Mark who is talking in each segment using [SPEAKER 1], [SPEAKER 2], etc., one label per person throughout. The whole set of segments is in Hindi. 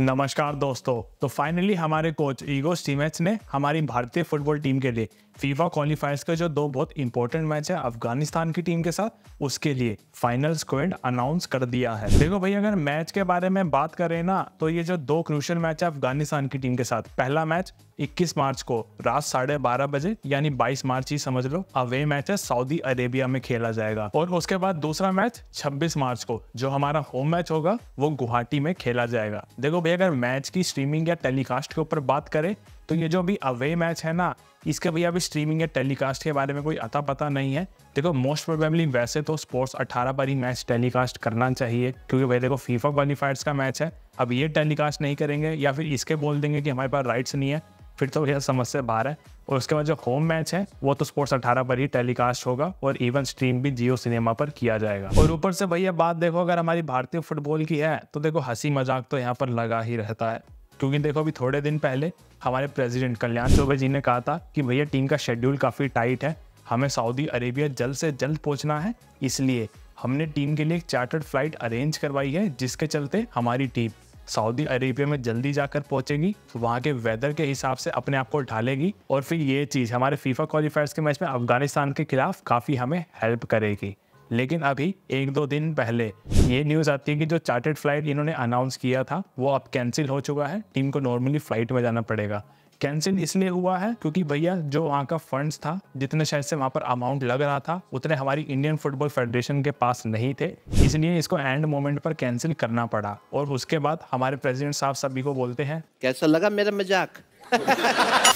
[SPEAKER 1] नमस्कार दोस्तों तो फाइनली हमारे कोच ईगो स्टीमेट्स ने हमारी भारतीय फुटबॉल टीम के लिए फीफा क्वालिफायर्स का जो दो बहुत इंपॉर्टेंट मैच है अफगानिस्तान की टीम के साथ उसके लिए फाइनल स्क्वेड अनाउंस कर दिया है देखो भाई अगर मैच के बारे में बात करें ना तो ये जो दो क्रूशल मैच है अफगानिस्तान की टीम के साथ पहला मैच 21 मार्च को रात साढ़े बारह बजे यानी 22 मार्च ही समझ लो अवे मैच है सऊदी अरेबिया में खेला जाएगा और उसके बाद दूसरा मैच 26 मार्च को जो हमारा होम मैच होगा वो गुवाहाटी में खेला जाएगा देखो भाई अगर मैच की स्ट्रीमिंग या टेलीकास्ट के ऊपर बात करें तो ये जो अभी अवे मैच है ना इसका भैया अभी स्ट्रीमिंग या टेलीकास्ट के बारे में कोई अता पता नहीं है देखो मोस्ट प्रोबेबली वैसे तो स्पोर्ट्स 18 पर ही मैच टेलीकास्ट करना चाहिए क्योंकि भाई देखो फीफा क्वालिफायर्स का मैच है अब ये टेलीकास्ट नहीं करेंगे या फिर इसके बोल देंगे कि हमारे पास राइट्स नहीं है फिर तो भैया समझ से बाहर है और उसके बाद जो होम मैच है वो तो स्पोर्ट्स अट्ठारह पर ही टेलीकास्ट होगा और इवन स्ट्रीम भी जियो सिनेमा पर किया जाएगा और ऊपर से भैया बात देखो अगर हमारी भारतीय फुटबॉल की है तो देखो हंसी मजाक तो यहाँ पर लगा ही रहता है क्योंकि देखो अभी थोड़े दिन पहले हमारे प्रेसिडेंट कल्याण चौबे जी ने कहा था कि भैया टीम का शेड्यूल काफ़ी टाइट है हमें सऊदी अरेबिया जल्द से जल्द पहुंचना है इसलिए हमने टीम के लिए एक चार्टर्ड फ्लाइट अरेंज करवाई है जिसके चलते हमारी टीम सऊदी अरेबिया में जल्दी जाकर पहुंचेगी वहाँ के वेदर के हिसाब से अपने आप को ढालेगी और फिर ये चीज़ हमारे फीफा क्वालिफायर्स के मैच में अफगानिस्तान के खिलाफ काफ़ी हमें हेल्प करेगी लेकिन अभी एक दो दिन पहले ये न्यूज़ आती है कि जो चार्टेड फ्लाइट इन्होंने अनाउंस किया था वो अब कैंसिल हो चुका है टीम को नॉर्मली फ्लाइट में जाना पड़ेगा कैंसिल इसलिए हुआ है क्योंकि भैया जो वहाँ का फंड्स था जितने शायद से वहाँ पर अमाउंट लग रहा था उतने हमारी इंडियन फुटबॉल फेडरेशन के पास नहीं थे इसलिए इसको एंड मोमेंट पर कैंसिल करना पड़ा और उसके बाद हमारे प्रेसिडेंट साहब सभी को बोलते हैं कैसा लगा मेरा मजाक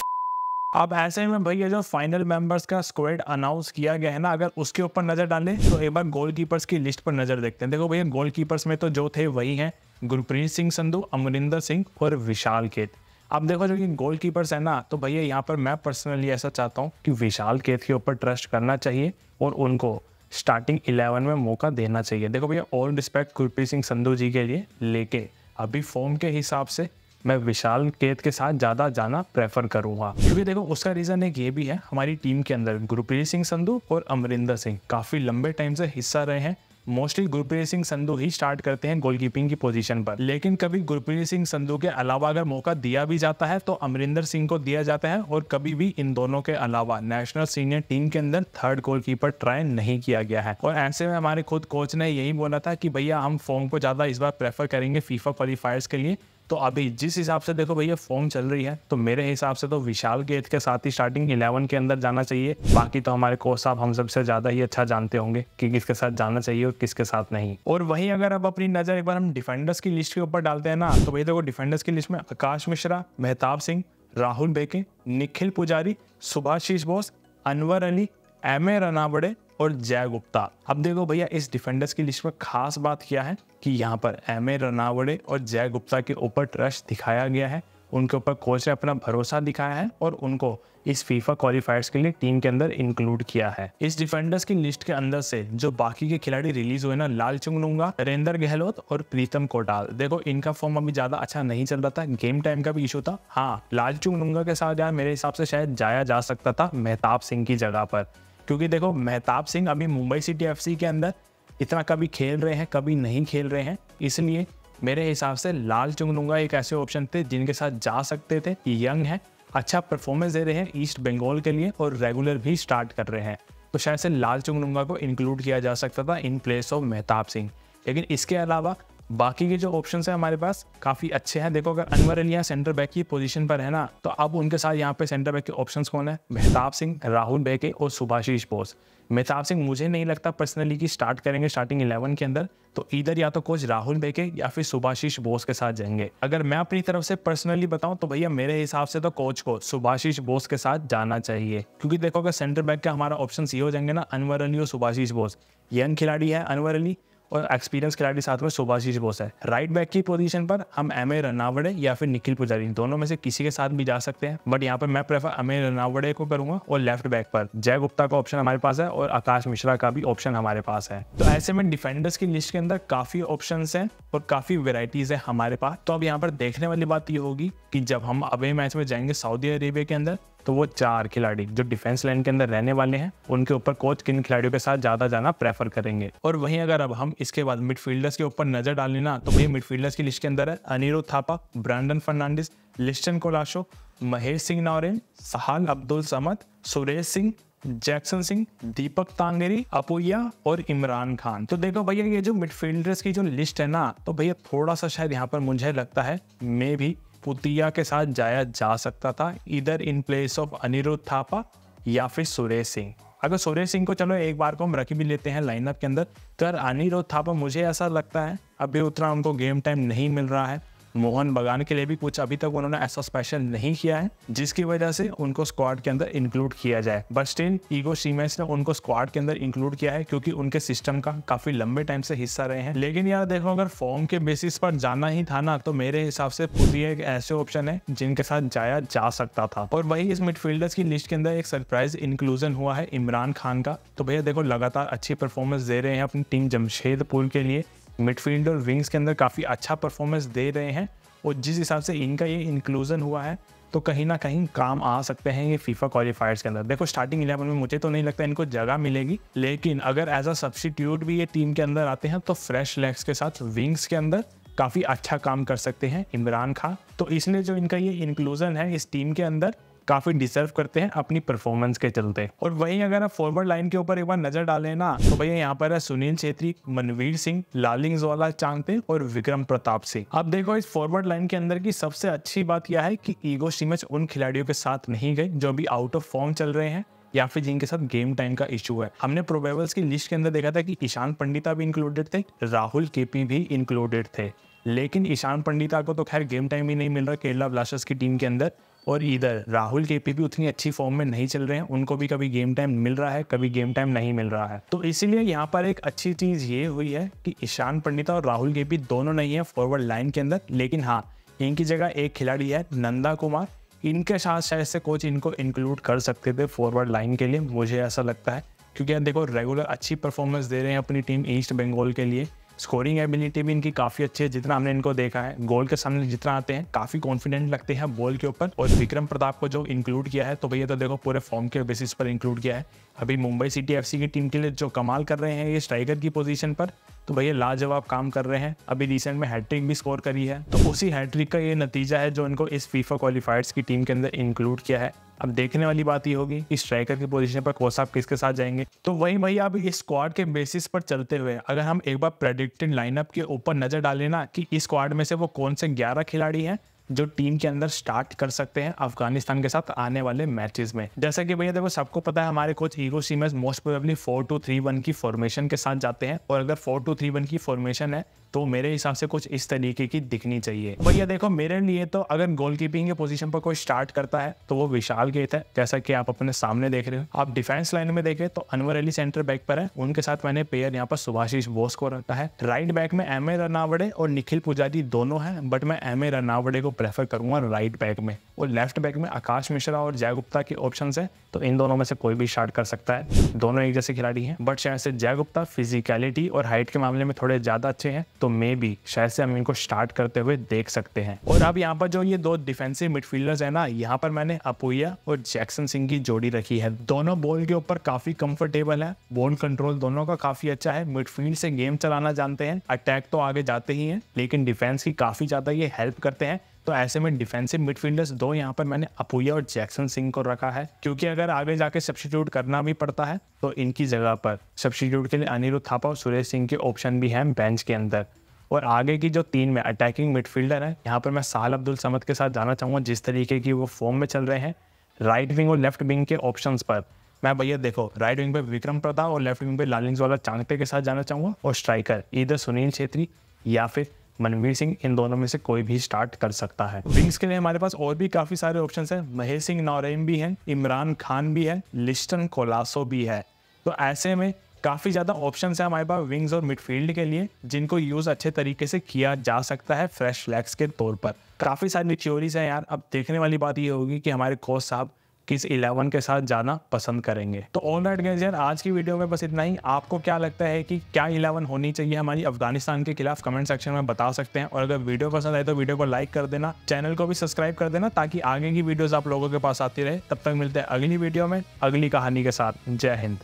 [SPEAKER 1] अब ऐसे में भैया जो फाइनल मेंबर्स का स्क्वाड अनाउंस किया गया है ना अगर उसके ऊपर नजर डालें तो एक बार गोलकीपर्स की लिस्ट पर नजर देखते हैं देखो भैया गोलकीपर्स में तो जो थे वही हैं गुरप्रीत सिंह संधू अमरिंदर सिंह और विशाल केत अब देखो जो कि गोल कीपर्स है ना तो भैया यहाँ पर मैं पर्सनली ऐसा चाहता हूँ कि विशाल केत के ऊपर ट्रस्ट करना चाहिए और उनको स्टार्टिंग इलेवन में मौका देना चाहिए देखो भैया ऑल रिस्पेक्ट गुरप्रीत सिंह संधू जी के लिए लेके अभी फॉर्म के हिसाब से मैं विशाल केत के साथ ज़्यादा जाना प्रेफर करूँगा क्योंकि देखो उसका रीज़न एक ये भी है हमारी टीम के अंदर गुरप्रीत सिंह संधू और अमरिंदर सिंह काफ़ी लंबे टाइम से हिस्सा रहे हैं मोस्टली गुरप्रीत सिंह संधू ही स्टार्ट करते हैं गोलकीपिंग की पोजीशन पर लेकिन कभी गुरप्रीत सिंह संधू के अलावा अगर मौका दिया भी जाता है तो अमरिंदर सिंह को दिया जाता है और कभी भी इन दोनों के अलावा नेशनल सीनियर टीम के अंदर थर्ड गोलकीपर ट्राई नहीं किया गया है और ऐसे में हमारे खुद कोच ने यही बोला था कि भैया हम फॉर्म को ज्यादा इस बार प्रेफर करेंगे फीफा क्वालिफायर्स के लिए तो अभी जिस हिसाब से देखो भैया फॉर्म चल रही है तो मेरे हिसाब से तो विशाल गेट के साथ ही स्टार्टिंग इलेवन के अंदर जाना चाहिए बाकी तो हमारे कोच साहब हम सबसे ज़्यादा ही अच्छा जानते होंगे कि किसके साथ जाना चाहिए और किसके साथ नहीं और वही अगर अब अपनी नज़र एक बार हम डिफेंडर्स की लिस्ट के ऊपर डालते हैं ना तो भैया देखो डिफेंडर्स की लिस्ट में आकाश मिश्रा मेहताब सिंह राहुल बेके निखिल पुजारी सुभाषीष बोस अनवर अली एम ए रनावड़े और जय गुप्ता अब देखो भैया इस डिफेंडर्स की लिस्ट में खास बात क्या है कि यहाँ पर एम ए रनावड़े और जय गुप्ता के ऊपर ट्रस्ट दिखाया गया है उनके ऊपर कोच ने अपना भरोसा दिखाया है और उनको इस फीफा क्वालिफायर्स के लिए टीम के अंदर इंक्लूड किया है इस डिफेंडर्स की लिस्ट के अंदर से जो बाकी के खिलाड़ी रिलीज हुए ना लाल चुंगलुंगा नरेंद्र गहलोत और प्रीतम कोटाल देखो इनका फॉर्म अभी ज्यादा अच्छा नहीं चल रहा था गेम टाइम का भी इशू था हाँ लाल चुंगलुंगा के साथ यार मेरे हिसाब से शायद जाया जा सकता था मेहताब सिंह की जगह पर क्योंकि देखो मेहताब सिंह अभी मुंबई सिटी एफ के अंदर इतना कभी खेल रहे हैं कभी नहीं खेल रहे हैं इसलिए मेरे हिसाब से लाल चुंगलुंगा एक ऐसे ऑप्शन थे जिनके साथ जा सकते थे यंग है अच्छा परफॉर्मेंस दे रहे हैं ईस्ट बंगाल के लिए और रेगुलर भी स्टार्ट कर रहे हैं तो शायद से लाल चुंगलुंगा को इंक्लूड किया जा सकता था in place of Mehtab Singh लेकिन इसके अलावा बाकी के जो ऑप्शन है हमारे पास काफी अच्छे हैं देखो अगर अनवर अलिया सेंटर बैक की पोजीशन पर है ना तो अब उनके साथ यहाँ पे सेंटर बैक के ऑप्शन कौन है मेहताब सिंह राहुल बेके और सुभाषीष बोस मेहताब सिंह मुझे नहीं लगता पर्सनली कि स्टार्ट करेंगे स्टार्टिंग इलेवन के अंदर तो इधर या तो कोच राहुल बेके या फिर सुभाषीष बोस के साथ जाएंगे अगर मैं अपनी तरफ से पर्सनली बताऊं तो भैया मेरे हिसाब से तो कोच को सुभाषीष बोस के साथ जाना चाहिए क्योंकि देखो अगर सेंटर बैक का हमारा ऑप्शन ये हो जाएंगे ना अनवर अली और सुभाषीष बोस यंग खिलाड़ी है अनवर अली और एक्सपीरियंस खिलाड़ी साथ में सुभाषीष बोस है राइट बैक की पोजीशन पर हम एम ए रनावड़े या फिर निखिल पुजारी दोनों में से किसी के साथ भी जा सकते हैं बट यहाँ पर मैं प्रेफर एम ए रनावड़े को करूंगा और लेफ्ट बैक पर जय गुप्ता का ऑप्शन हमारे पास है और आकाश मिश्रा का भी ऑप्शन हमारे पास है तो ऐसे में डिफेंडर्स की लिस्ट के अंदर काफी ऑप्शन है और काफी वेराइटीज है हमारे पास तो अब यहाँ पर देखने वाली बात ये होगी कि जब हम अवे मैच में जाएंगे सऊदी अरेबिया के अंदर तो वो चार खिलाड़ी जो डिफेंस लाइन के अंदर रहने वाले हैं उनके ऊपर कोच किन खिलाड़ियों के साथ ज़्यादा जाना प्रेफर करेंगे और वहीं अगर अब हम इसके बाद मिडफील्डर्स के ऊपर नज़र डाल लेना तो भैया मिडफील्डर्स की लिस्ट के अंदर है अनिरुद्ध थापा ब्रांडन फर्नांडिस लिस्टन कोलाशो महेश सिंह नौरेन सहाल अब्दुल समद सुरेश सिंह जैक्सन सिंह दीपक तांगेरी अपोया और इमरान खान तो देखो भैया ये जो मिडफील्डर्स की जो लिस्ट है ना तो भैया थोड़ा सा शायद यहाँ पर मुझे लगता है मे भी पुतिया के साथ जाया जा सकता था इधर in place of Anirudh Thapa या फिर सुरेश सिंह अगर सुरेश सिंह को चलो एक बार को हम रख भी लेते हैं लाइनअप के अंदर तो यार अनिरुद्ध थापा मुझे ऐसा लगता है अभी उतना उनको गेम टाइम नहीं मिल रहा है मोहन बगान के लिए भी कुछ अभी तक उन्होंने ऐसा स्पेशल नहीं किया है जिसकी वजह से उनको स्क्वाड के अंदर इंक्लूड किया जाए बट स्टिल ईगो सीमेंस ने उनको स्क्वाड के अंदर इंक्लूड किया है क्योंकि उनके सिस्टम का काफी लंबे टाइम से हिस्सा रहे हैं लेकिन यार देखो अगर फॉर्म के बेसिस पर जाना ही था ना तो मेरे हिसाब से पूरी एक ऐसे ऑप्शन है जिनके साथ जाया जा सकता था और वही इस मिडफील्डर्स की लिस्ट के अंदर एक सरप्राइज इंक्लूजन हुआ है इमरान खान का तो भैया देखो लगातार अच्छी परफॉर्मेंस दे रहे हैं अपनी टीम जमशेदपुर के लिए मिडफील्ड और विंग्स के अंदर काफ़ी अच्छा परफॉर्मेंस दे रहे हैं और जिस हिसाब से इनका ये इंक्लूज़न हुआ है तो कहीं ना कहीं काम आ सकते हैं ये फीफा क्वालिफायर्स के अंदर देखो स्टार्टिंग इलेवन में मुझे तो नहीं लगता इनको जगह मिलेगी लेकिन अगर एज अ सब्सटीट्यूट भी ये टीम के अंदर आते हैं तो फ्रेश लेग्स के साथ विंग्स के अंदर काफ़ी अच्छा काम कर सकते हैं इमरान खान तो इसलिए जो इनका ये इंक्लूज़न है इस टीम के अंदर काफ़ी डिजर्व करते हैं अपनी परफॉर्मेंस के चलते और वहीं अगर आप फॉरवर्ड लाइन के ऊपर एक बार नजर डालें ना तो भैया यहाँ पर है सुनील छेत्री मनवीर सिंह लालिंग जोला चांगते और विक्रम प्रताप सिंह अब देखो इस फॉरवर्ड लाइन के अंदर की सबसे अच्छी बात यह है की ईगो सीमच उन खिलाड़ियों के साथ नहीं गई जो अभी आउट ऑफ फॉर्म चल रहे हैं या फिर जिनके साथ गेम टाइम का इशू है हमने प्रोबेबल्स की लिस्ट के अंदर देखा था कि ईशान पंडिता भी इंक्लूडेड थे राहुल केपी भी इंक्लूडेड थे लेकिन ईशान पंडिता को तो खैर गेम टाइम ही नहीं मिल रहा केरला ब्लास्टर्स की टीम के अंदर और इधर राहुल के पी भी उतनी अच्छी फॉर्म में नहीं चल रहे हैं उनको भी कभी गेम टाइम मिल रहा है कभी गेम टाइम नहीं मिल रहा है तो इसीलिए यहाँ पर एक अच्छी चीज़ ये हुई है कि ईशान पंडिता और राहुल के पी दोनों नहीं है फॉरवर्ड लाइन के अंदर लेकिन हाँ इनकी जगह एक खिलाड़ी है नंदा कुमार इनके साथ शायद से कोच इनको इंक्लूड कर सकते थे फॉरवर्ड लाइन के लिए मुझे ऐसा लगता है क्योंकि यार देखो रेगुलर अच्छी परफॉर्मेंस दे रहे हैं अपनी टीम ईस्ट बंगाल के लिए स्कोरिंग एबिलिटी भी इनकी काफ़ी अच्छी है जितना हमने इनको देखा है गोल के सामने जितना आते हैं काफ़ी कॉन्फिडेंट लगते हैं बॉल के ऊपर और विक्रम प्रताप को जो इंक्लूड किया है तो भैया तो देखो पूरे फॉर्म के बेसिस पर इंक्लूड किया है अभी मुंबई सिटी एफ की टीम के लिए जो कमाल कर रहे हैं ये स्ट्राइकर की पोजीशन पर तो भैया लाजवाब काम कर रहे हैं अभी रिसेंट में हैट्रिक भी स्कोर करी है तो उसी हैट्रिक का ये नतीजा है जो इनको इस फीफा क्वालिफायर्स की टीम के अंदर इंक्लूड किया है अब देखने वाली बात ये होगी कि स्ट्राइकर की पोजीशन पर कोच साहब किसके साथ जाएंगे तो वही भाई आप इस स्क्वाड के बेसिस पर चलते हुए अगर हम एक बार प्रेडिक्टेड लाइनअप के ऊपर नजर डालें ना कि इस स्क्वाड में से वो कौन से ग्यारह खिलाड़ी हैं जो टीम के अंदर स्टार्ट कर सकते हैं अफगानिस्तान के साथ आने वाले मैचेस में जैसा कि भैया देखो सबको पता है हमारे कोच हीरो सीमस most probably four two three one की फॉर्मेशन के साथ जाते हैं और अगर फोर टू थ्री वन की फॉर्मेशन है तो मेरे हिसाब से कुछ इस तरीके की दिखनी चाहिए भैया देखो मेरे लिए तो अगर गोल कीपिंग के पोजिशन पर कोई स्टार्ट करता है तो वो विशाल गेत है जैसा कि आप अपने सामने देख रहे हो आप डिफेंस लाइन में देखे तो अनवर अली सेंटर बैक पर है उनके साथ मैंने पेयर यहाँ पर सुभाषीष बोस को रखा है राइट बैक में एम ए रनावड़े और निखिल पुजारी दोनों हैं बट मैं एम ए रनावड़े को प्रेफर करूंगा राइट बैक में और लेफ्ट बैक में आकाश मिश्रा और जय गुप्ता के ऑप्शन है तो इन दोनों में से कोई भी स्टार्ट कर सकता है दोनों एक जैसे खिलाड़ी हैं बट शायद से जय गुप्ता फिजिकलिटी और हाइट के मामले में थोड़े ज़्यादा अच्छे हैं तो मे भी शायद से हम इनको स्टार्ट करते हुए देख सकते हैं और अब यहाँ पर जो ये दो डिफेंसिव मिडफील्डर्स है ना यहाँ पर मैंने अपोया और जैक्सन सिंह की जोड़ी रखी है दोनों बॉल के ऊपर काफी कंफर्टेबल है बॉल कंट्रोल दोनों का काफी अच्छा है मिडफील्ड से गेम चलाना जानते हैं अटैक तो आगे जाते ही है लेकिन डिफेंस की काफी ज्यादा ये हेल्प करते हैं तो ऐसे में डिफेंसिव मिडफील्डर्स दो यहाँ पर मैंने अपूया और जैक्सन सिंह को रखा है क्योंकि अगर आगे जाके सब्सटीट्यूट करना भी पड़ता है तो इनकी जगह पर सब्सटीट्यूट के लिए अनिरुद्ध थापा और सुरेश सिंह के ऑप्शन भी हैं बेंच के अंदर और आगे की जो तीन में अटैकिंग मिडफील्डर है यहाँ पर मैं साल अब्दुल समद के साथ जाना चाहूँगा जिस तरीके की वो फॉर्म में चल रहे हैं राइट विंग और लेफ्ट विंग के ऑप्शन पर मैं भैया देखो राइट विंग पे विक्रम प्रताप और लेफ्ट विंग पे लालिंग्स वाला चांगते के साथ जाना चाहूँगा और स्ट्राइकर इधर सुनील छेत्री या फिर मनवीर सिंह इन दोनों में से कोई भी स्टार्ट कर सकता है विंग्स के लिए हमारे पास और भी काफ़ी सारे ऑप्शन हैं महेश सिंह नौरेन भी हैं इमरान खान भी है लिस्टन कोलासो भी है तो ऐसे में काफ़ी ज़्यादा ऑप्शन है हमारे पास विंग्स और मिडफील्ड के लिए जिनको यूज़ अच्छे तरीके से किया जा सकता है फ्रेश लेग्स के तौर पर काफ़ी सारी थ्योरीज है यार अब देखने वाली बात ये होगी कि हमारे कोच साहब किस इलेवन के साथ जाना पसंद करेंगे तो ऑल राइट गैस यार आज की वीडियो में बस इतना ही आपको क्या लगता है कि क्या इलेवन होनी चाहिए हमारी अफगानिस्तान के खिलाफ कमेंट सेक्शन में बता सकते हैं और अगर वीडियो पसंद आए तो वीडियो को लाइक कर देना चैनल को भी सब्सक्राइब कर देना ताकि आगे की वीडियोज आप लोगों के पास आती रहे तब तक मिलते हैं अगली वीडियो में अगली कहानी के साथ जय हिंद